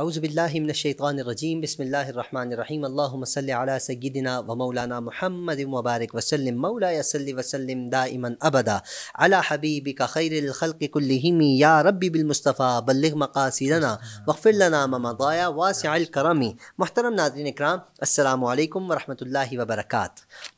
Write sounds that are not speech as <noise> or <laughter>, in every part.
आउज़बिल्लिमिनशैतरजीम बसमीम अल्लाम सैदिना व मौलाना महमद मुबारक वसलम मौला वसलम दाइमन अबदा अला हबीब का खैरखलकुल्लिमी या रब्बी बिलमुस्तफ़ा बल्ल मकासदना वफ़िलना ममदाया वासल करमी महतरम नादरीन कराम अल्लाम वरहमल वबरक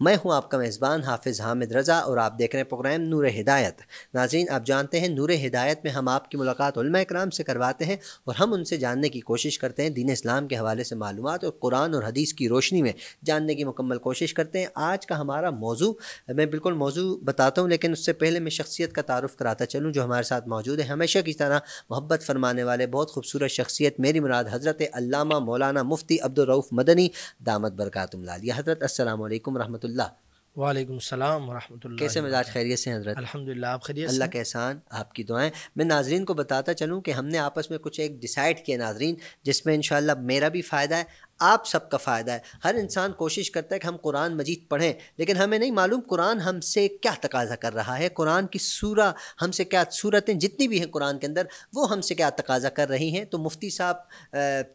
मैं हूँ आपका मेज़बान हाफिज़ हामिद रज़ा और आप देख रहे हैं प्रोग्राम नूर हिदायत नाजरीन आप जानते हैं नूर हिदायत में हम आपकी मुलाकात उलमा कराम से करवाते हैं और हम उनसे जानने की कोशिश करते हैं दीन इस्लाम के हवाले से मालूम और कुरान और हदीस की रोशनी में जानने की मुकम्मल कोशिश करते हैं आज का हमारा मौजू मैं बिल्कुल मौजू बताता हूँ लेकिन उससे पहले मैं शख्सियत का तारफ़ कराता चलूँ जो हमारे साथ मौजूद है हमेशा की तरह मोहब्बत फरमाने वाले बहुत खूबसूरत शख्सियत मेरी मुराद हज़रत मौलाना मुफ्ती अब्दुलरऊफ़ मदनी दामद बरकतुल्ला हज़रत असल वरम्ह वालेकुम सलाम वरहमतुल्लाह कैसे मिजाज खैरियत से हजरत अल्हम्दुलिल्लाह आप खैरियत अल्लाह के एहसान आपकी दुआएं मैं नाजरीन को बताता चलूँ कि हमने आपस में कुछ एक डिसाइड किया नाजरीन जिसमें इन मेरा भी फ़ायदा है आप सबका फ़ायदा है हर इंसान कोशिश करता है कि हम कुरान मजीद पढ़ें लेकिन हमें नहीं मालूम कुरान हमसे क्या तकाजा कर रहा है कुरान की सूरा हमसे क्या सूरतें जितनी भी हैं कुरान के अंदर वो हमसे क्या तकाजा कर रही हैं तो मुफ्ती साहब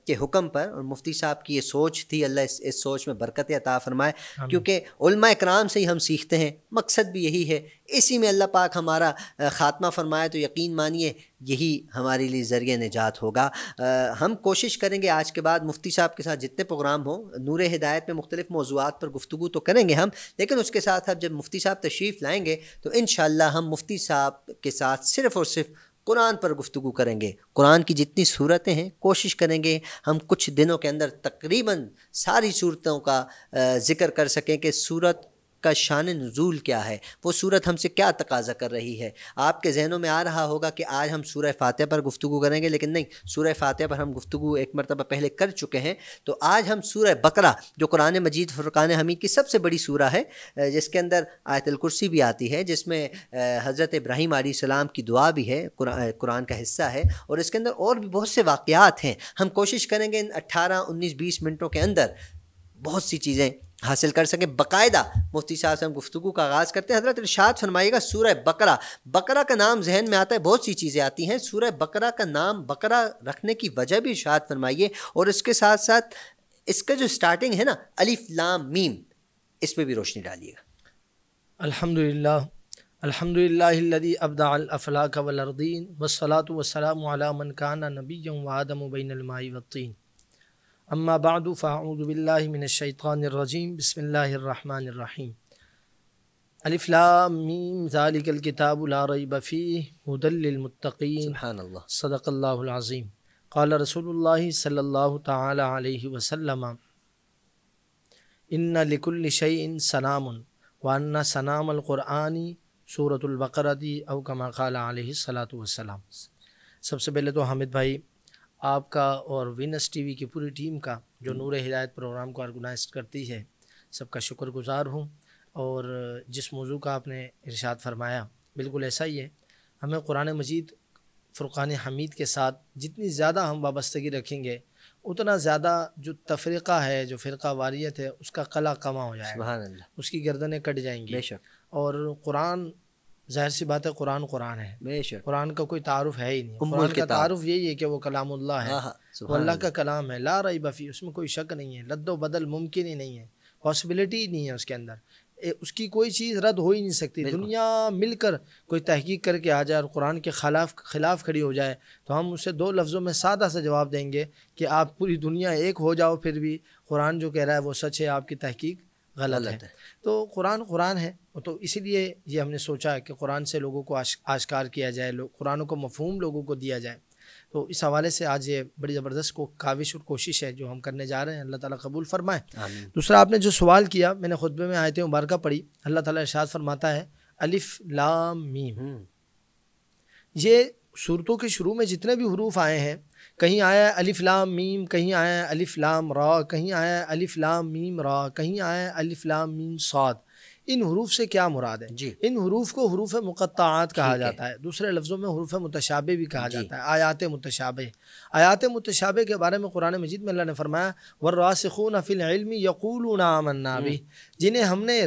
के हुक्म पर और मुफ्ती साहब की ये सोच थी अल्लाह इस, इस सोच में बरकत अता फ़रमाए क्योंकि कराम से ही हम सीखते हैं मकसद भी यही है इसी में अल्लाह पाक हमारा ख़ात्मा फ़रमाए तो यकीन मानिए यही हमारे लिए ज़रिए निजात होगा आ, हम कोशिश करेंगे आज के बाद मुफ्ती साहब के साथ जितने प्रोग्राम हों नूर हिदायत में मुख्तलिफ मौजूद पर गुफ्तु तो करेंगे हम लेकिन उसके साथ अब जब मुफ्ती साहब तशरीफ़ लाएँगे तो इन हम मुफ्ती साहब के साथ सिर्फ़ और सिर्फ कुरान पर गुफ्तु करेंगे कुरान की जितनी सूरतें हैं कोशिश करेंगे हम कुछ दिनों के अंदर तकरीबन सारी सूरतों का ज़िक्र कर सकें कि सूरत का शान नज़ूल क्या है वो सूरत हमसे क्या तकाजा कर रही है आपके जहनों में आ रहा होगा कि आज हम सूर फ़ातह पर गुफ्तु करेंगे लेकिन नहीं सूर फ़ातह पर हम गुफ्तु एक मरतबा पहले कर चुके हैं तो आज हम सूर बकरा जो कुरान मजीद फ़ुरक़ान हमीद की सबसे बड़ी सूरा है जिसके अंदर आयतलकुर्सी भी आती है जिसमें हज़रत इब्राहिम आसमाम की दुआ भी है कुरान का हिस्सा है और इसके अंदर और भी बहुत से वाक़ात हैं हम कोशिश करेंगे इन अट्ठारह उन्नीस बीस मिनटों के अंदर बहुत सी चीज़ें हासिल कर सकें बाकायदा मुफ्ती साहब से हम गुफ्तु का आगाज़ करते हैं हजरत इरशाद फरमाइएगा सूरह बकरा बकरा का नाम जहन में आता है बहुत सी चीज़ें आती हैं सूरह बकरा का नाम बकरा रखने की वजह भी इरशाद फरमाइए और इसके साथ साथ इसका जो स्टार्टिंग है ना अलिफ लाम मीम इस पर भी रोशनी डालिएगा अल्हम्दुलिल्लाह अल्हम्दुलिल्लाहिल्लज़ी वलरदीन वस्सलातु वस्सलामु अला मन काना आदम बैनल माई वत्तीन अम्मा बाद फ़ाऊज़बिल्लिमिनशैतानरजीम बसमीम अलिफ़्लामीम ज़ालिकल किताबुलारई बफ़ी हदलमतकीन सदक़ल्लाज़ीम क़ाल रसूल सल्ला तसलम इन लिकुलशन सनाम वाना सनामक़ुरआनी सूरतुल्बकरती अवकमा क़ाल सलात वसलाम सबसे पहले तो हामिद भाई आपका और विनस टीवी की पूरी टीम का जो हम्म। नूर हिदायत प्रोग्राम को ऑर्गेनाइज करती है सबका शुक्रगुजार हूँ और जिस मौजू का आपने इरशाद फरमाया बिल्कुल ऐसा ही है हमें कुरान मजीद फ़ुरक़ान हमीद के साथ जितनी ज़्यादा हम वाबस्तगी रखेंगे उतना ज़्यादा जो तफरीक़ा है जो फ़िरका वारियत है उसका कला कमा हो जाएगा उसकी गर्दनें कट जाएंगी और कुरान जाहिर सी बात है कुरान कुरान है बेशक कुरान का कोई तारुफ है ही नहीं कुरान का तारुफ यही है कि वो कलामुल्लाह है हाँ, हाँ, वो अल्लाह का कलाम है ला रही बफ़ी उसमें कोई शक नहीं है लद्दो बदल मुमकिन ही नहीं है पॉसिबिलिटी ही नहीं है उसके अंदर ए, उसकी कोई चीज़ रद्द हो ही नहीं सकती दुनिया मिलकर कोई तहकीक करके आ जाए और कुरान के खिलाफ खिलाफ खड़ी हो जाए तो हम उसे दो लफ्ज़ों में सादा सा जवाब देंगे कि आप पूरी दुनिया एक हो जाओ फिर भी कुरान जो कह रहा है वो सच है आपकी तहकीक गलत, गलत है।, है तो कुरान कुरान है तो इसीलिए ये हमने सोचा कि कुरान से लोगों को आश, आश्कार किया जाए लोग कुरान को मफहम लोगों को दिया जाए तो इस हवाले से आज ये बड़ी ज़बरदस्त को काविश और कोशिश है जो हम करने जा रहे हैं अल्लाह ताला कबूल फरमाए दूसरा आपने जो सवाल किया मैंने खुतबे में आयत मुबारक पढ़ी अल्लाह ताला इरशाद फरमाता है अलिफ लाम मीम हम्म। ये सूरतों के शुरू में जितने भी हरूफ आए हैं कहीं आया अलिफ लाम मीम कहीं आया अलिफ लाम रा कहीं आया अलिफ लाम मीम रा कहीं आया अलिफ लाम मीम सात इन हरूफ से क्या मुराद है जी इन हरूफ को हरूफ मुक़ात कहा जाता है दूसरे लफ्ज़ों में हरूफ मुतशाबे भी कहा जाता है आयात मुतशाबे आयात मुतशाबे के बारे में कुरान मजीद में अल्लाह ने फरमाया वर्रासखून फ़िलमी यकूल आमन्ना भी हम्म। जिन्हें हमने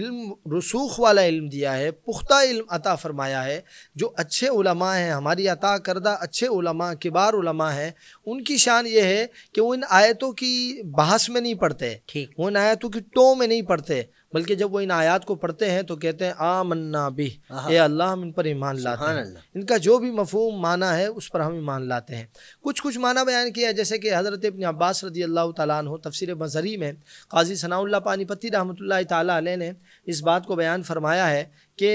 इल्म रसूख वाला इल्म दिया है पुख्ता इल्म अता फरमाया है जो अच्छे उलमा हैं हमारी अता करदा अच्छे उलमा किबार उलमा हैं उनकी शान ये है कि वो इन आयतों की बहस में नहीं पढ़ते वो इन आयतों की टो में नहीं पढ़ते बल्कि जब वो इन आयात को पढ़ते हैं तो कहते हैं आमन्ना भी ए अल्लाह हम इन पर ईमान लाते हैं इनका जो भी मफहम माना है उस पर हम ईमान लाते हैं कुछ कुछ माना बयान किया है जैसे कि हज़रत अपने अब्बास रदी अल्लाह तु तफसर मजहरी में काजी सनाउल्ला पानीपति रहमत ला ने इस बात को बयान फरमाया है कि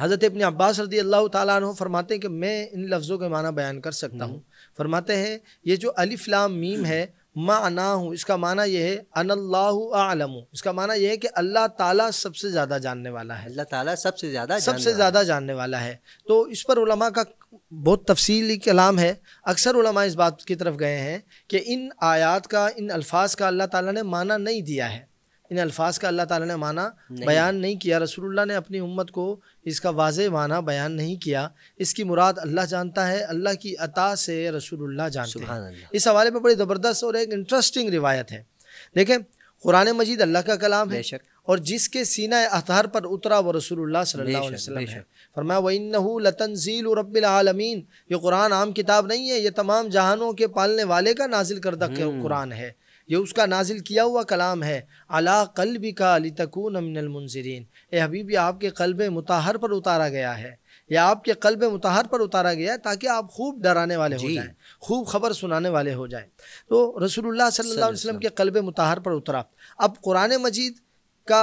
हज़रत अपने अब्बास रदी अल्लाह तु फरमाते हैं कि मैं इन लफ्ज़ों के माना बयान कर सकता हम्म। हूँ फरमाते हैं ये जो अलिफ़लाम मीम है माना हूँ इसका माना यह है अनल्लाम इसका माना यह है कि अल्लाह ताला सबसे ज़्यादा जानने वाला है अल्लाह ताला सबसे ज़्यादा सबसे ज़्यादा जानने वाला है तो इस पर उलमा का बहुत तफसीली कलाम है अक्सर उलमा इस बात की तरफ गए हैं कि इन आयात का इन अल्फाज का अल्लाह ताला ने माना नहीं दिया है इन अल्फाज का अल्लाह ताला ने माना नहीं। बयान नहीं किया रसूलुल्लाह ने अपनी उम्मत को इसका वाज माना बयान नहीं किया इसकी मुराद अल्लाह जानता है अल्लाह की अता से रसूलुल्लाह जानते हैं इस हवाले पर बड़ी ज़बरदस्त और एक इंटरेस्टिंग रिवायत है देखें कुरान मजीद अल्लाह का कलाम है और जिसके सीना अतहर पर उतरा वो रसूलुल्लाह सल्लल्लाहु अलैहि वसल्लम है फरमाया वन्नहू लतनजील रब्बिल आलमीन ये कुरान आम किताब नहीं है ये तमाम जहानों के पालने वाले का नाजिल करदा हम्म। कुरान है ये उसका नाजिल किया हुआ कलाम है अला भी का तकून अमिनमनजरीन ये हबीबी आपके कल्ब मतहर पर उतारा गया है या आपके कल्ब मतहर पर उतारा गया है ताकि आप खूब डराने वाले हो जाएं खूब खबर सुनाने वाले हो जाएं तो रसूलुल्लाह सल्लल्लाहु अलैहि वसल्लम के कल्ब मतहर पर उतरा अब कुरान मजीद का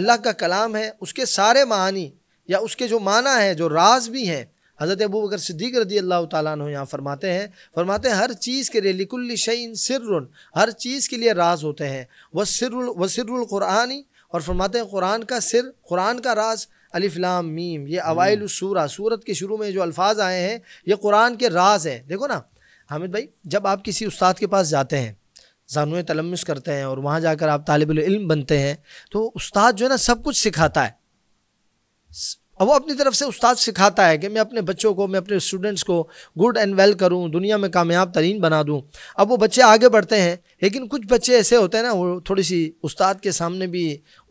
अल्लाह का कलाम है उसके सारे मानी या उसके जो माना है जो राज भी हैं हज़रत अबू बकर सिद्दीक रदी अल्लाह तु यहाँ फरमाते हैं फरमाते हैं हर चीज़ के लिए लिकुल शैन सिर हर चीज़ के लिए राज होते हैं वह सिर व और फरमाते हैं कुरान का सिर कुरान का राज अलिफ्लाम मीम ये हम्म। अवाइल सूरा सूरत के शुरू में जो अल्फाज आए हैं ये कुरान के राज हैं देखो ना हामिद भाई जब आप किसी उस्ताद के पास जाते हैं जानू तलमस करते हैं और वहाँ जाकर आप तालब इल्म बनते हैं तो उस्ताद जो है ना सब कुछ सिखाता है अब वो अपनी तरफ से उस्ताद सिखाता है कि मैं अपने बच्चों को मैं अपने स्टूडेंट्स को गुड एंड वेल करूं दुनिया में कामयाब तरीन बना दूं अब वो बच्चे आगे बढ़ते हैं लेकिन कुछ बच्चे ऐसे होते हैं ना वो थोड़ी सी उस्ताद के सामने भी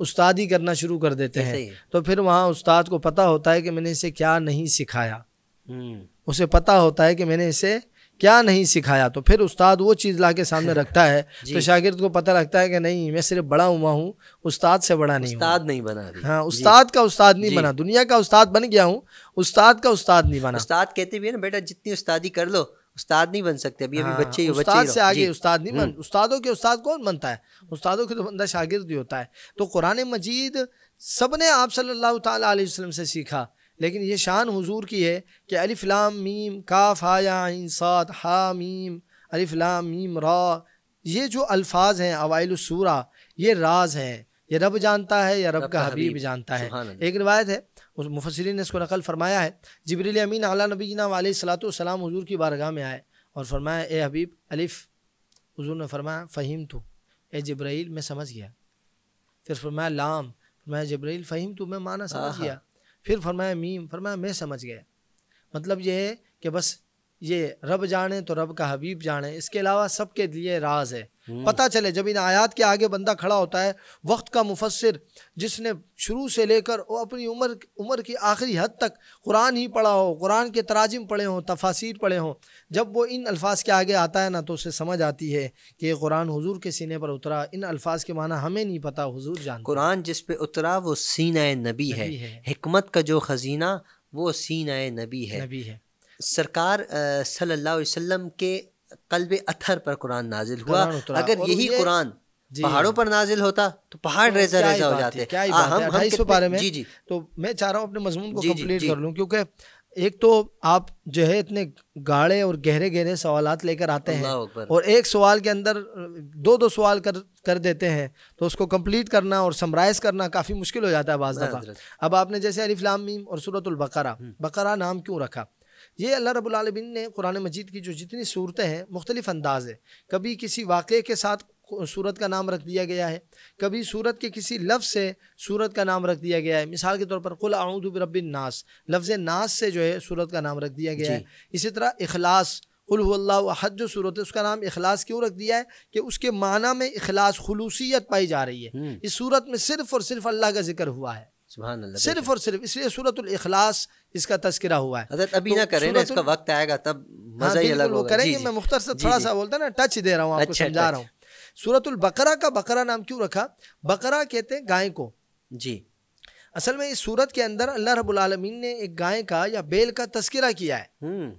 उस्ताद ही करना शुरू कर देते हैं तो फिर वहाँ उस्ताद को पता होता है कि मैंने इसे क्या नहीं सिखाया हम्म। उसे पता होता है कि मैंने इसे क्या नहीं सिखाया तो फिर उस्ताद वो चीज़ ला के सामने <laughs> रखता है तो शागिर्द को पता लगता है कि नहीं मैं सिर्फ बड़ा हुआ हूँ उस्ताद से बड़ा नहीं उस्ताद नहीं बना हाँ उस्ताद का उस्ताद नहीं बना दुनिया का उस्ताद बन गया हूँ उस्ताद का उस्ताद नहीं बना उस्ताद कहते भी है ना बेटा जितनी उस्तादी कर लो उस्ताद नहीं बन सकते अभी अभी हाँ, बच्चे ही उस्ताद से आगे उस्ताद नहीं बन हम्म। उस्तादों के उस्ताद कौन बनता है उस्तादों के तो बंदा शागिर्द ही होता है तो कुरान मजीद सब ने आप सल्लल्लाहु अलैहि वसल्लम से सीखा लेकिन ये शान हुजूर की है कि लाम मीम काफ़ हाया सात हा मीम लाम मीम रा ये जो अल्फाज हैं अवायलसूरा ये राज हैं ये रब जानता है या रब, रब का हबीब, जानता है एक रिवायत है उस मुफसरी ने इसको नकल फरमाया है जबरील अमीन अला नबीना सलाम हजूर की बारगाह में आए और फरमाया ए हबीब अलिफ़ हजूर ने फरमाया फ़हीम तो ए जब्राइल मैं समझ गया फिर फरमाया लाम फरमाया जब्राइल फ़हीम तो मैं माना समझ गया फिर फरमाया मीम फरमाया मैं समझ गया मतलब ये है कि बस ये रब जाने तो रब का हबीब जाने इसके अलावा सब के लिए राज है हम्म। पता चले जब इन आयात के आगे बंदा खड़ा होता है वक्त का मुफसर जिसने शुरू से लेकर वो अपनी उम्र उम्र की आखिरी हद तक कुरान ही पढ़ा हो कुरान के तराजिम पढ़े हों तफासिर पढ़े हों जब वो इन अल्फाज के आगे आता है ना तो उसे समझ आती है कि ये कुरान हुजूर के सीने पर उतरा इन अल्फाज के माना हमें नहीं पता हुजूर जान कुरान जिस पे उतरा वो सीना नबी है हमत का जो ख़जीना वो सीना नबी है नबी है सरकार सल्लल्लाहु अलैहि वसल्लम के कल्ब अथर पर कुरान नाजिल हुआ अगर यही कुरान पहाड़ों पर नाजिल होता तो पहाड़ तो रेजा रेजा हो जाते क्या आ, हम हम सौ बारे में जी जी तो मैं चाह रहा हूँ अपने मजमून को कंप्लीट कर लूँ क्योंकि एक तो आप जो है इतने गाढ़े और गहरे गहरे सवाल लेकर आते हैं और एक सवाल के अंदर दो दो सवाल कर कर देते हैं तो उसको कंप्लीट करना और समराइज करना काफ़ी मुश्किल हो जाता है बाज़ दफ़ा अब आपने जैसे अलिफ्लामीम और सूरतुल बकरा हम्म। बकरा नाम क्यों रखा ये अल्लाह रबालमीन ने कुरान मजीद की जो जितनी सूरतें हैं मुख्तलिफ अंदाज है कभी किसी वाक़े के साथ सूरत का नाम रख दिया गया है कभी सूरत के किसी लफ्ज़ से सूरत का नाम रख दिया गया है मिसाल के तौर पर कुल आऊदब नास लफ्ज़ नास से जो है सूरत का नाम रख दिया गया है इसी तरह अखलास कुल्लाहद जो सूरत है उसका नाम अखलास क्यों रख दिया है कि उसके माना में अखलास खलूसियत पाई जा रही है हम्म। इस सूरत में सिर्फ़ और सिर्फ अल्लाह का जिक्र हुआ है सिर्फ और सिर्फ इसलिए सूरत इखलास इसका तस्करा हुआ है अगर अभी तो ना करें ना इसका वक्त आएगा तब हाँ, मजा ही अलग करेंगे मैं मुख्तर से थोड़ा सा बोलता ना टच दे रहा हूँ आपको अच्छा, समझा अच्छा। रहा हूँ सूरत बकरा का बकरा नाम क्यों रखा बकरा कहते हैं गाय को जी असल में इस सूरत के अंदर अल्लाह रब्बुल आलमीन ने एक गाय का या बैल का तस्करा किया है हम्म।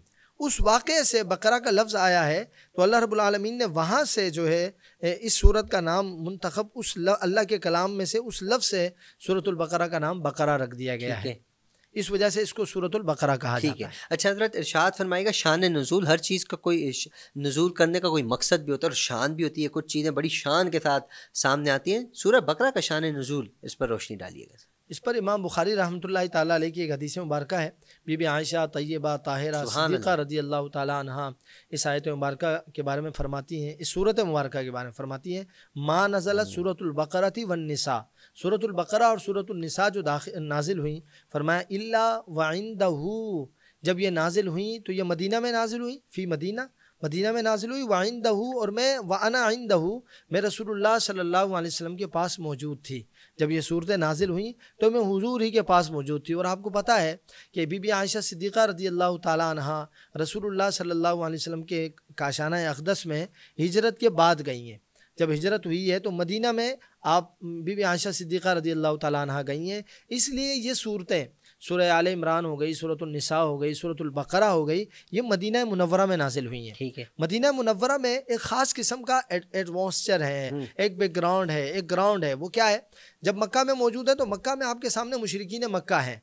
उस वाक़े से बकरा का लफ्ज़ आया है तो अल्लाह रब्बुल आलमीन ने वहाँ से जो है इस सूरत का नाम मंतखब उस अल्लाह के कलाम में से उस लफ्ज़ से सूरतुलबकरा का नाम बकरा रख दिया गया है इस वजह से इसको सूरतुल्बकरा कहा ठीक है अच्छा हजरत इरशाद फरमाएगा शान नज़ूल हर चीज़ का कोई नज़ूल करने का कोई मकसद भी होता है और शान भी होती है कुछ चीज़ें बड़ी शान के साथ सामने आती हैं सूरत बकरा का शान नज़ूल इस पर रोशनी डालिएगा इस पर इमाम बुखारी रहमतुल्लाह ताली की एक हदीस मुबारक है बीबी आयशा तय्यबा ताहिरा सदीक़ा रजी अल्लाह तह इस आयत मुबारक के बारे में फरमाती हैं इस सूरत मुबारक के बारे में फरमाती हैं माँ नज़लत हम्म। सूरतुल्बकरा थी नसा सूरतुल्बकरा और सूरतुलनसा जो नाजिल हुई फरमाया अल्ला वाइंद जब ये नाजिल हुई तो ये मदीना में नाजिल हुई फ़ी मदीना मदीना में नाजिल हुई वाइन दहू और मैं वाना आइन दहू मैं रसूलुल्लाह सल्लल्लाहु अलैहि वसल्लम के पास मौजूद थी जब ये सूरतें नाजिल हुई तो मैं हुजूर ही के पास मौजूद थी और आपको पता है कि बीबी आयशा सिद्दीक़ा रदी अल्लाह तहा रसूलुल्लाह सल्लल्लाहु अलैहि वसल्लम के काशाना अकदस में हिजरत के बाद गई हैं जब हिजरत हुई है तो मदीना में आप बीबी आयशा सिद्दीक़ा रदी अल्लाह तहा गई हैं इसलिए ये सूरतें सूर्य आल इमरान हो गई सूरतनिसा हो गई सूरतुल्बकरा हो गई ये मदीना मुनवरा में नाजिल हुई हैं ठीक है मदीना मुनवरा में एक ख़ास किस्म का एटमोसचर हम्म। है एक बैकग्राउंड है एक ग्राउंड है वो क्या है जब मक्का में मौजूद है तो मक्का में आपके सामने मशरकिन मक्का है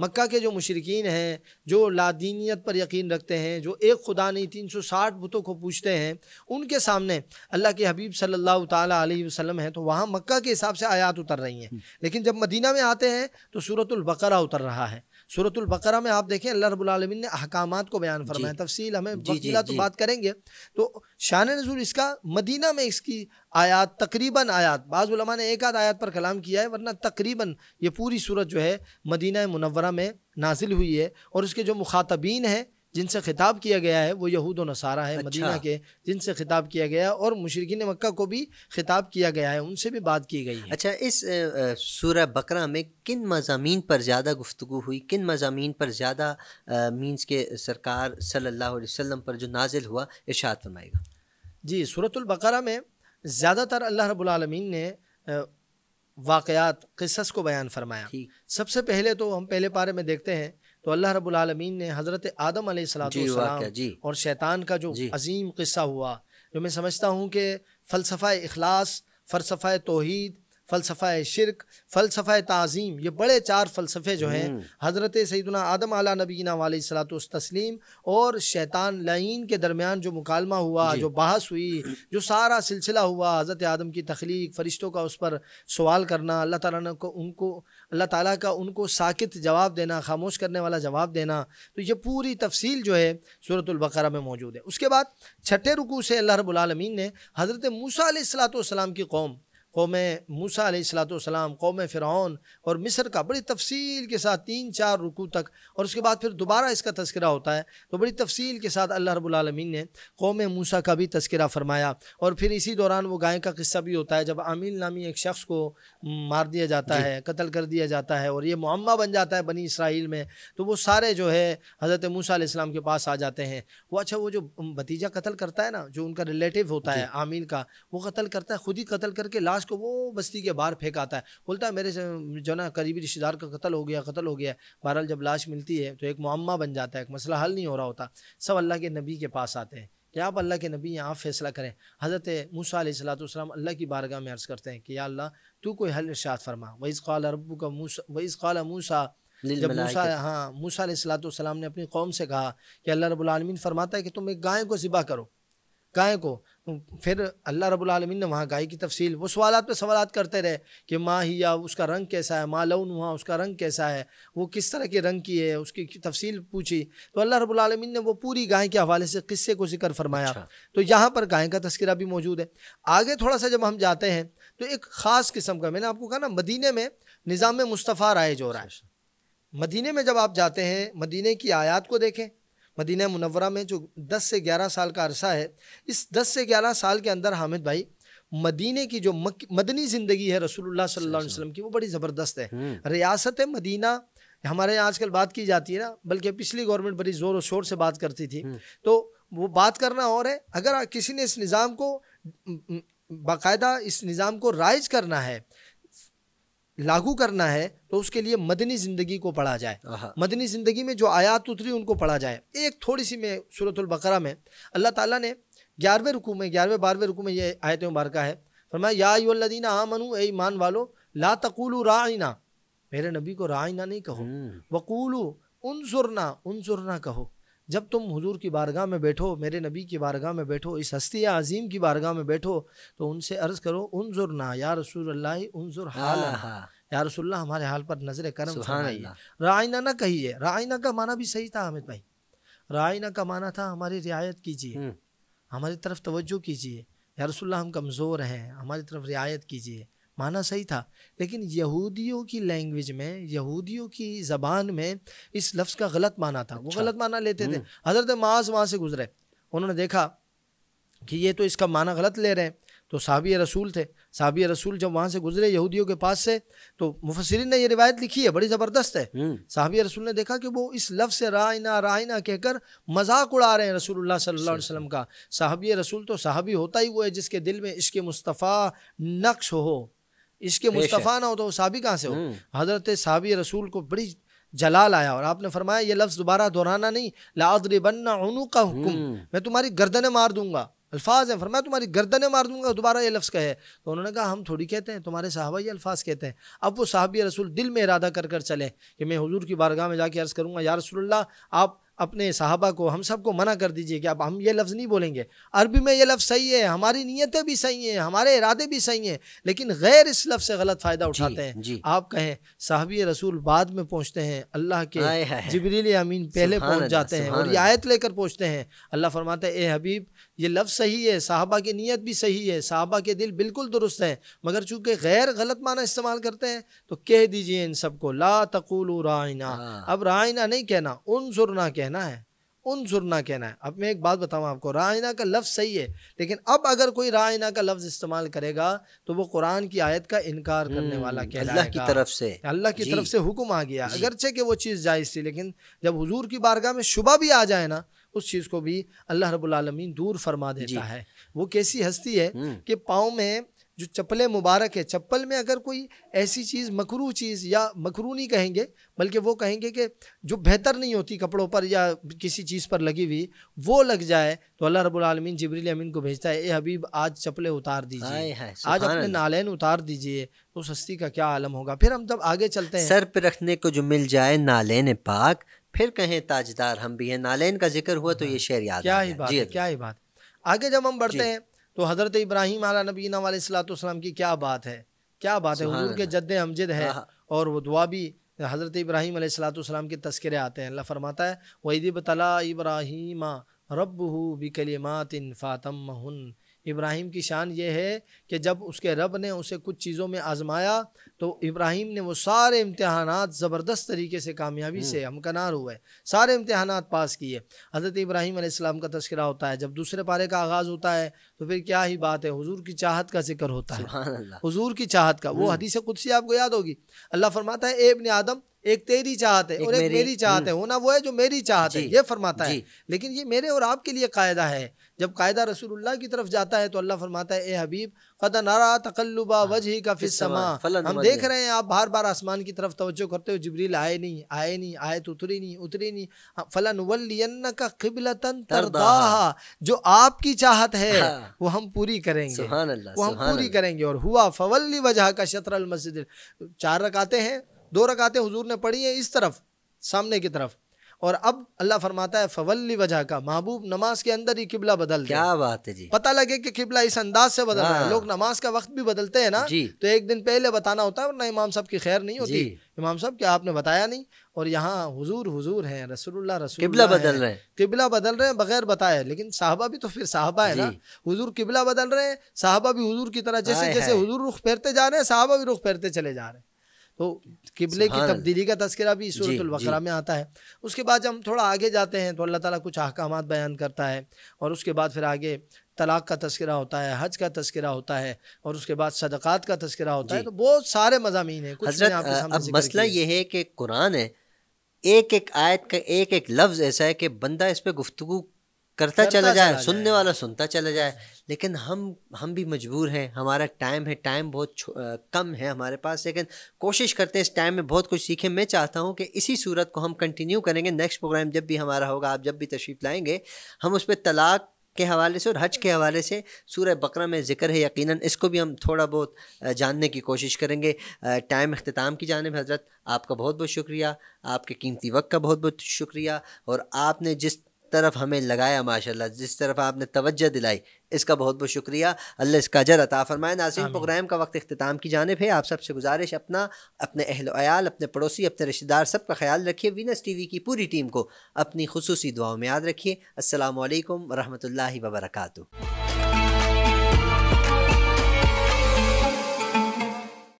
मक्का के जो मशरकिन हैं जो लादीनीत पर यकीन रखते हैं जो एक खुदा नहीं तीन सौ साठ बुतों को पूछते हैं उनके सामने अल्लाह के हबीब सल्लल्लाहु अलैहि वसल्लम हैं तो वहाँ मक्का के हिसाब से आयात उतर रही हैं हम्म। लेकिन जब मदीना में आते हैं तो सूरतुलबकर उतर रहा है सूरतुल बकरा में आप देखें अल्लाह रब्बुल ने अहकाम को बयान फरमाया तफसील हमें वकीला तो बात करेंगे तो शान नजूर इसका मदीना में इसकी आयात तकरीबन आयात बाज़ुलमा ने एक आध आयात पर कलाम किया है वरना तकरीबन ये पूरी सूरत जो है मदीना मनवरा में नाजिल हुई है और उसके जो मुखातबीन हैं जिनसे खिताब किया गया है वो यहूद नसारा है अच्छा। मदीना के जिनसे खिताब किया गया है और मुशरकिन मक्का को भी खिताब किया गया है उनसे भी बात की गई है अच्छा इस सूर्य बकरा में किन मजामी पर ज़्यादा गुफ्तु हुई किन मजामी पर ज़्यादा मीन्स के सरकार सल्ला वसम पर जो नाजिल हुआ इर्शाद फरमाएगा जी सूरतुल्बकरा में ज़्यादातर अल्लाह रबालमीन ने वाक़ात किस्स को बयान फरमाया सबसे पहले तो हम पहले पारे में देखते हैं तो अल्लाह रब्बुल ने हज़रत आदम सलाम और शैतान का जो अजीम क़स्सा हुआ जो मैं समझता हूँ कि फ़लसफ़ा अखलास फ़लसफ़ा तोहद फ़लसफ़ा शिरक फ़लसफ़ा तज़ीम ये बड़े चार फ़लसफ़े जो हैं हम्म। हज़रत सैदना आदम आला नबीना वालत तस्लीम और शैतान लइन के दरमियान जो मुकालमा हुआ जो बहस हुई जो सारा सिलसिला हुआ हज़रत आदम की तख्लीक फ़रिश्तों का उस पर सवाल करना अल्लाह ताला को उनको अल्लाह ताली का उनको साकित जवाब देना खामोश करने वाला जवाब देना तो ये पूरी तफसील जो है सूरतुल्बकरा में मौजूद है उसके बाद छठे रुकू से अल्लाह रबालमीन ने हज़रत मूसा सलाम की कौम कौम मूसा सलाम कौम फ़िरौन और मिस्र का बड़ी तफसील के साथ तीन चार रुकू तक और उसके बाद फिर दोबारा इसका तस्करा होता है तो बड़ी तफसील के साथ अल्लाह रबालमीन ने कौम मूसा का भी तस्करा फरमाया और फिर इसी दौरान वो गाय का किस्सा भी होता है जब आमिल नामी एक शख्स को मार दिया जाता है कत्ल कर दिया जाता है और ये मामा बन जाता है बनी इसराइल में तो वो सारे जो है हज़रत मूसा के पास आ जाते हैं वो अच्छा वो जो भतीजा कत्ल करता है ना जो उनका रिलेटिव होता है आमिल का वो कत्ल करता है ख़ुद ही कत्ल करके लास्ट लाश को वो बस्ती के बाहर फेंक आता है बोलता है मेरे जो ना करीबी रिश्तेदार का कत्ल हो गया कत्ल हो गया बहरहाल जब लाश मिलती है तो एक मामा बन जाता है एक मसला हल नहीं हो रहा होता सब अल्लाह के नबी के पास आते हैं कि आप अल्लाह के नबी यहाँ फैसला करें हज़रत मूसा सलाम अल्लाह की बारगाह में अर्ज़ करते हैं कि या अल्लाह तू कोई हल इर्शाद फरमा वही क़ाल रबू का मूसा वही क़ाल मूसा जब मूसा हाँ मूसा सलाम ने अपनी कौम से कहा कि अल्लाह रबालमीन फरमाता है कि तुम एक गाय को ज़िबा करो गाय को फिर अल्लाह रब्बुल आलमीन ने वहाँ गाय की तफसील वो सवाल पे सवाल करते रहे कि माँ ही या उसका रंग कैसा है माँ लौन हुआ उसका रंग कैसा है वो किस तरह के रंग की है उसकी तफसील पूछी तो अल्लाह रब्बुल आलमीन ने वो पूरी गाय के हवाले से किस्से को जिक्र फरमाया अच्छा। तो यहाँ पर गाय का तस्करा भी मौजूद है आगे थोड़ा सा जब हम जाते हैं तो एक ख़ास किस्म का मैंने आपको कहा ना मदीने में निज़ाम मुस्तफ़ा राय जो रहा है अच्छा, अच्छा। मदीने में जब आप जाते हैं मदीने की आयात को देखें मदीना मुनवरा में जो 10 से 11 साल का अरसा है इस 10 से 11 साल के अंदर हामिद भाई मदीने की जो मक, मदनी ज़िंदगी है रसूलुल्लाह सल्लल्लाहु अलैहि वसल्लम की वो बड़ी ज़बरदस्त है हम्म। रियासत मदीना हमारे यहाँ आजकल बात की जाती है ना बल्कि पिछली गवर्नमेंट बड़ी ज़ोर व शोर से बात करती थी हम्म। तो वो बात करना और है अगर किसी ने इस निज़ाम को बाकायदा इस निज़ाम को राइज करना है लागू करना है तो उसके लिए मदनी ज़िंदगी को पढ़ा जाए मदनी ज़िंदगी में जो आयात उतरी उनको पढ़ा जाए एक थोड़ी सी में सूरतुल बकरा में अल्लाह ताला ने ग्यारहवें रुकू में ग्यारहवें बारहवें रुकू में ये आयत मुबारक है फरमाया यादीना आ मनु ए ईमान वालो ला तकुल राइना मेरे नबी को राइना नहीं कहो हम्म। वकूलू उन सुरना कहो जब तुम हुजूर की बारगाह में बैठो मेरे नबी की बारगाह में बैठो इस हस्ती अजीम की बारगाह में बैठो तो उनसे अर्ज़ करो उन ना या रसूल अल्लाह हाल या रसुल्ला हमारे हाल पर नज़र करम सुनाइए रायना ना कहिए रायना का माना भी सही था हामिद भाई रायना का माना था हमारी रियायत कीजिए हम्म। हमारी तरफ तवज्जो कीजिए या रसुल्ला हम कमज़ोर हैं हमारी तरफ रियायत कीजिए माना सही था लेकिन यहूदियों की लैंग्वेज में यहूदियों की ज़बान में इस लफ्ज़ का गलत माना था अच्छा। वो गलत माना लेते थे हम्म। हज़रत माज वहाँ से गुजरे उन्होंने देखा कि ये तो इसका माना गलत ले रहे हैं तो साबिय रसूल थे साबिय रसूल जब वहाँ से गुजरे यहूदियों के पास से तो मुफसरिन ने ये रिवायत लिखी है बड़ी ज़बरदस्त है हम्म। साबिय रसूल ने देखा कि वो इस लफ्ज़ से रायना रायना कहकर मजाक उड़ा रहे हैं रसूल सल्ला वसलम का साहबी रसूल तो साहबी होता ही वो है जिसके दिल में इश्क मुस्तफ़ा नक्श हो इसके मुस्तफ़ा ना हो तो साबी कहाँ से हो हम्म। हज़रत साबी रसूल को बड़ी जलाल आया और आपने फरमाया ये लफ्ज़ दोबारा दोहराना नहीं लादरी बनना उनू का हुक्म हम्म। मैं तुम्हारी गर्दने मार दूंगा अल्फाज हैं फरमाया तुम्हारी गर्दने मार दूंगा दोबारा ये लफ्ज़ कहे तो उन्होंने कहा हम थोड़ी कहते हैं तुम्हारे साहबा ये अल्फाज कहते हैं अब वो साहबी रसूल दिल में इरादा कर कर चले कि मैं हजूर की बारगाह में जाके अर्ज़ करूँगा या रसूल्ला आप अपने साहबा को हम सबको मना कर दीजिए कि अब हम ये लफ्ज़ नहीं बोलेंगे अरबी में ये लफ्ज़ सही है हमारी नीयतें भी सही हैं हमारे इरादे भी सही हैं लेकिन गैर इस लफ्ज़ से गलत फ़ायदा उठाते हैं जी। आप कहें साहबी रसूल बाद में पहुँचते हैं अल्लाह के जबरील अमीन पहले पहुँच जाते हैं और ये आयत लेकर पहुँचते हैं अल्लाह फरमाते हैं ए हबीब ये लफ्ज़ सही है साहबा की नीयत भी सही है साहबा के दिल बिल्कुल दुरुस्त हैं मगर चूँकि गैर गलत माना इस्तेमाल करते हैं तो कह दीजिए इन सबको ला तकुल रायना हाँ। अब रायना नहीं कहना उन सुरना कहना कहना है उनजुर ना कहना है अब मैं एक बात बताऊँ आपको रायना का लफ्ज़ सही है लेकिन अब अगर कोई रायना का लफ्ज़ इस्तेमाल करेगा तो वो कुरान की आयत का इनकार हम्म, करने वाला कहना अल्लाह की तरफ से अल्लाह की तरफ से हुक्म आ गया अगरचे कि वो चीज़ जायज़ थी लेकिन जब हजूर की बारगाह में शुबा भी आ जाए ना उस चीज़ को भी अल्लाह रबालमीन दूर फरमा देता है वो कैसी हस्ती है हम्म। कि पाँव में जो चप्पल मुबारक है चप्पल में अगर कोई ऐसी चीज़ मकरू चीज़ या मकरू नहीं कहेंगे बल्कि वो कहेंगे कि जो बेहतर नहीं होती कपड़ों पर या किसी चीज़ पर लगी हुई वो लग जाए तो अल्लाह रबालमीन जबरील अमीन को भेजता है ए हबीब आज चप्पलें उतार दीजिए आज अपने नालैन उतार दीजिए तो सस्ती का क्या आलम होगा फिर हम तब आगे चलते हैं सर पर रखने को जो मिल जाए नालैन पाक फिर कहें ताजदार हम भी हैं नालैन का जिक्र हुआ तो हाँ। ये शेर याद क्या ही बात क्या ही बात आगे जब हम बढ़ते हैं तो हज़रत इब्राहिम आला नबीना वालसलाम की क्या बात है क्या बात है हजूर के जद अमजद है हाँ। और वह दुआ भी हज़रत इब्राहिम सलाम के तस्करे आते हैं अल्लाह फरमाता है वही तला इब्राहिम रब हु मातिन फ़ातम इब्राहिम की शान ये है कि जब उसके रब ने उसे कुछ चीज़ों में आजमाया तो इब्राहिम ने वो सारे इम्तहान ज़बरदस्त तरीके से कामयाबी से हम्म। हमकनार हुए सारे इम्तहान पास किए हज़रत इब्राहिम आसमाम का तस्करा होता है जब दूसरे पारे का आगाज़ होता है तो फिर क्या ही बात है हजूर की चाहत का जिक्र होता है हजूर की चाहत का वो हम्म। हदीस से आपको याद होगी अल्लाह फरमाता है एबन आदम एक तेरी चाहत है और एक मेरी, मेरी चाहत है होना हम्म। वो है जो मेरी चाहत है ये फरमाता है लेकिन ये मेरे और आपके लिए कायदा है जब कायदा रसूलुल्लाह की तरफ जाता है तो अल्लाह फरमाता है ए हबीब क़द नारा तकल्लुबा हाँ। वजह का फिस समा हम देख रहे हैं आप बार बार आसमान की तरफ तवज्जो करते हो जिब्रील आए नहीं आए नहीं आए तो उतरी नहीं उतरी नहीं हाँ, फलन वल्लियन का क़िबलतन तरदाहा जो आपकी चाहत है हाँ। वो हम पूरी करेंगे वो हम पूरी करेंगे और हुआ फवल्ली वजह का शतरल मस्जिद चार रकाते हैं दो रकाते हुजूर ने पढ़ी है इस तरफ सामने की तरफ और अब अल्लाह फरमाता है फवल्ली वजह का महबूब नमाज के अंदर ही किबला बदल क्या बात है जी पता लगे कि किबला इस अंदाज से बदल रहा है हाँ। लोग नमाज का वक्त भी बदलते हैं ना तो एक दिन पहले बताना होता है वरना इमाम साहब की खैर नहीं होती इमाम साहब क्या आपने बताया नहीं और यहाँ हुजूर हुजूर हैं रसूलुल्लाह रसूल किबला बदल रहे हैं किबला बदल रहे हैं बगैर बताए लेकिन साहबा भी तो फिर साहबा है ना हुजूर किबला बदल रहे हैं साहबा भी हुजूर की तरह जैसे जैसे हुजूर रुख फेरते जा रहे हैं साहबा भी रुख फेरते चले जा रहे हैं तो किबले की तब्दीली का तस्करा भी सूरतुल्बकरा में आता है उसके बाद जब हम थोड़ा आगे जाते हैं तो अल्लाह ताला कुछ अहकाम बयान करता है और उसके बाद फिर आगे तलाक़ का तस्करा होता है हज का तस्करा होता है और उसके बाद सदक़ात का तस्करा होता है तो बहुत सारे मजामी हैं मसला ये है कि कुरान है एक एक आयत का एक एक लफ्ज़ ऐसा है कि बंदा इस पर गुफ्तु करता चला जाए सुनने वाला सुनता चला जाए लेकिन हम हम भी मजबूर हैं हमारा टाइम है टाइम बहुत कम है हमारे पास लेकिन कोशिश करते हैं इस टाइम में बहुत कुछ सीखें मैं चाहता हूं कि इसी सूरत को हम कंटिन्यू करेंगे नेक्स्ट प्रोग्राम जब भी हमारा होगा आप जब भी तशरीफ़ लाएंगे हम उस पर तलाक के हवाले से और हज के हवाले से सूर्य बकरा में जिक्र है यकीनन इसको भी हम थोड़ा बहुत जानने की कोशिश करेंगे टाइम अख्ताम की जानब हज़रत आपका बहुत बहुत शुक्रिया आपके कीमती वक्त का बहुत बहुत शुक्रिया और आपने जिस तरफ हमें लगाया माशाल्लाह जिस तरफ आपने तवज्जो दिलाई इसका बहुत बहुत शुक्रिया अल्लाह इसका जर अता फरमाए नासिन प्रोग्राम का वक्त अख्ताम की जानब है आप सबसे गुजारिश अपना अपने अहल आयाल अपने पड़ोसी अपने रिश्तेदार सब का ख्याल रखिए वीनस टी वी की पूरी टीम को अपनी खसूसी दुआओं में याद रखिए असल वरहमल वबरकू